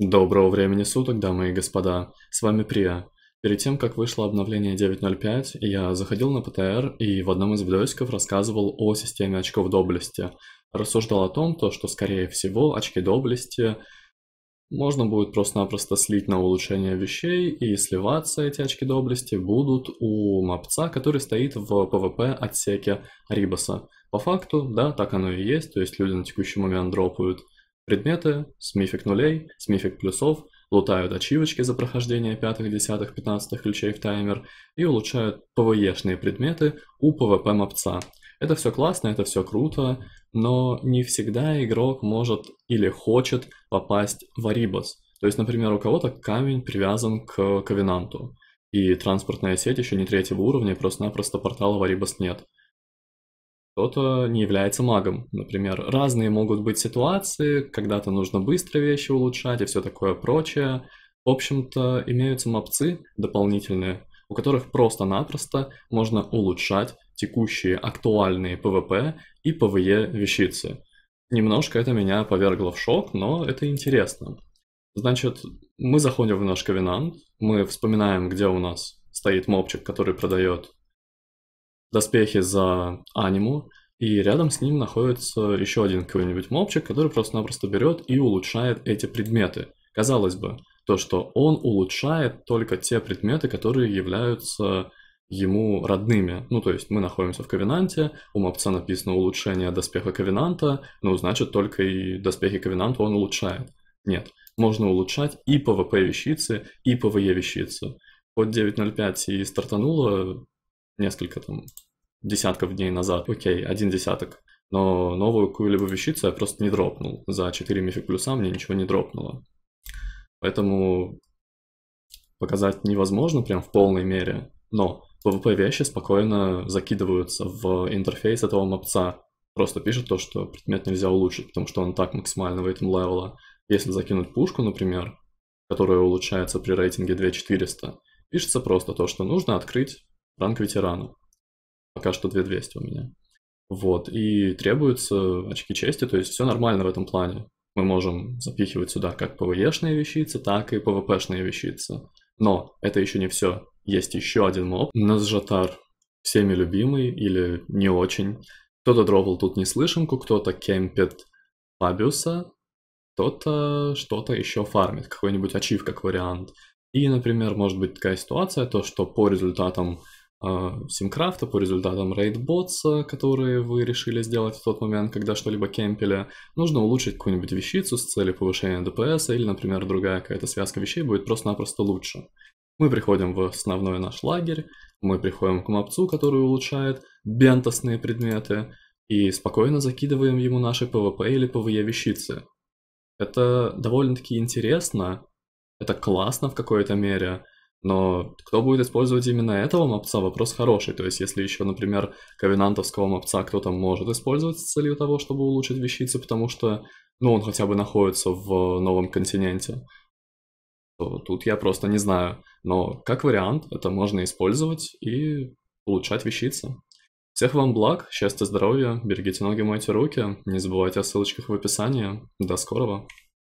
Доброго времени суток, дамы и господа. С вами Прия. Перед тем, как вышло обновление 9.05, я заходил на ПТР и в одном из видосиков рассказывал о системе очков доблести. Рассуждал о том, то, что скорее всего очки доблести можно будет просто-напросто слить на улучшение вещей и сливаться эти очки доблести будут у мапца, который стоит в ПВП отсеке Рибаса. По факту, да, так оно и есть, то есть люди на текущий момент дропают Предметы смифик нулей, смифик плюсов лутают ачивочки за прохождение пятых, десятых, пятнадцатых ключей в таймер и улучшают ПВЕшные предметы у ПВП мопца. Это все классно, это все круто, но не всегда игрок может или хочет попасть в Арибас. То есть, например, у кого-то камень привязан к Ковенанту, и транспортная сеть еще не третьего уровня, просто-напросто портала в Арибас нет кто-то не является магом. Например, разные могут быть ситуации, когда-то нужно быстро вещи улучшать и все такое прочее. В общем-то, имеются мопцы дополнительные, у которых просто-напросто можно улучшать текущие актуальные ПВП и ПВЕ вещицы. Немножко это меня повергло в шок, но это интересно. Значит, мы заходим в наш ковенант, мы вспоминаем, где у нас стоит мопчик, который продает доспехи за аниму, и рядом с ним находится еще один какой-нибудь мопчик, который просто-напросто берет и улучшает эти предметы. Казалось бы, то, что он улучшает только те предметы, которые являются ему родными. Ну, то есть мы находимся в Ковенанте, у мопца написано улучшение доспеха Ковенанта, ну, значит, только и доспехи Ковенанта он улучшает. Нет, можно улучшать и PvP-вещицы, и PvE-вещицы. Под 9.05 и стартануло несколько там десятков дней назад, окей, один десяток. Но новую какую-либо вещицу я просто не дропнул. За 4 мифик плюса мне ничего не дропнуло. Поэтому показать невозможно прям в полной мере, но PvP вещи спокойно закидываются в интерфейс этого мапца. Просто пишет то, что предмет нельзя улучшить, потому что он так максимально в этом левела. Если закинуть пушку, например, которая улучшается при рейтинге 2400, пишется просто то, что нужно открыть Ранг ветерана. Пока что 2200 у меня. Вот, и требуются очки чести, то есть все нормально в этом плане. Мы можем запихивать сюда как ПВЕшные вещицы, так и ПВПшные вещицы. Но это еще не все. Есть еще один моб. Назжатар. Всеми любимый или не очень. Кто-то дровал тут не слышимку, кто-то кемпит Фабиуса, кто-то что-то еще фармит, какой-нибудь ачив как вариант. И, например, может быть такая ситуация, то что по результатам Э, симкрафта, по результатам рейдботса, которые вы решили сделать в тот момент, когда что-либо кемпили, нужно улучшить какую-нибудь вещицу с целью повышения ДПС или, например, другая какая-то связка вещей будет просто-напросто лучше. Мы приходим в основной наш лагерь, мы приходим к мапцу, который улучшает бентосные предметы, и спокойно закидываем ему наши ПВП или ПВЕ вещицы. Это довольно-таки интересно, это классно в какой-то мере, но кто будет использовать именно этого мопца, вопрос хороший. То есть, если еще, например, ковенантовского мопца кто-то может использовать с целью того, чтобы улучшить вещицы, потому что, ну, он хотя бы находится в новом континенте, то тут я просто не знаю. Но как вариант, это можно использовать и улучшать вещицы. Всех вам благ, счастья, здоровья, берегите ноги, мойте руки, не забывайте о ссылочках в описании. До скорого!